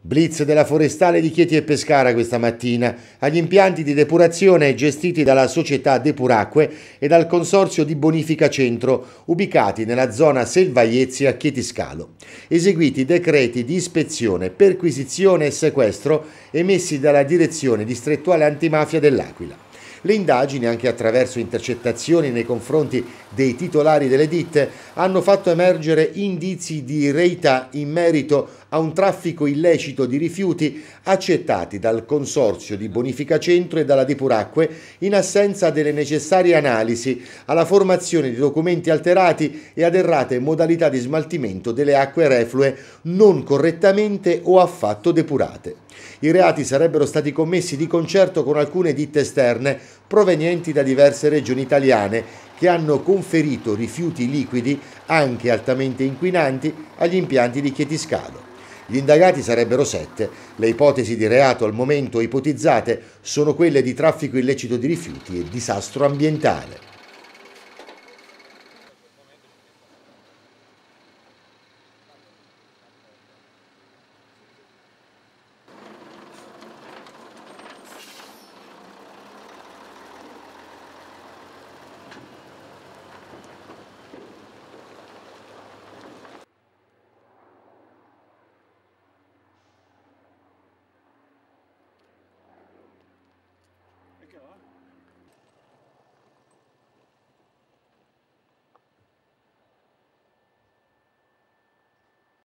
Blitz della Forestale di Chieti e Pescara questa mattina agli impianti di depurazione gestiti dalla società Depuracque e dal consorzio di Bonifica Centro ubicati nella zona Selvaiezzi a Chieti Scalo. Eseguiti decreti di ispezione, perquisizione e sequestro emessi dalla direzione distrettuale antimafia dell'Aquila. Le indagini, anche attraverso intercettazioni nei confronti dei titolari delle ditte, hanno fatto emergere indizi di reità in merito a un traffico illecito di rifiuti accettati dal Consorzio di Bonifica Centro e dalla Depuracque in assenza delle necessarie analisi alla formazione di documenti alterati e ad errate modalità di smaltimento delle acque reflue non correttamente o affatto depurate. I reati sarebbero stati commessi di concerto con alcune ditte esterne provenienti da diverse regioni italiane che hanno conferito rifiuti liquidi, anche altamente inquinanti, agli impianti di Chietiscalo. Gli indagati sarebbero sette. Le ipotesi di reato al momento ipotizzate sono quelle di traffico illecito di rifiuti e disastro ambientale.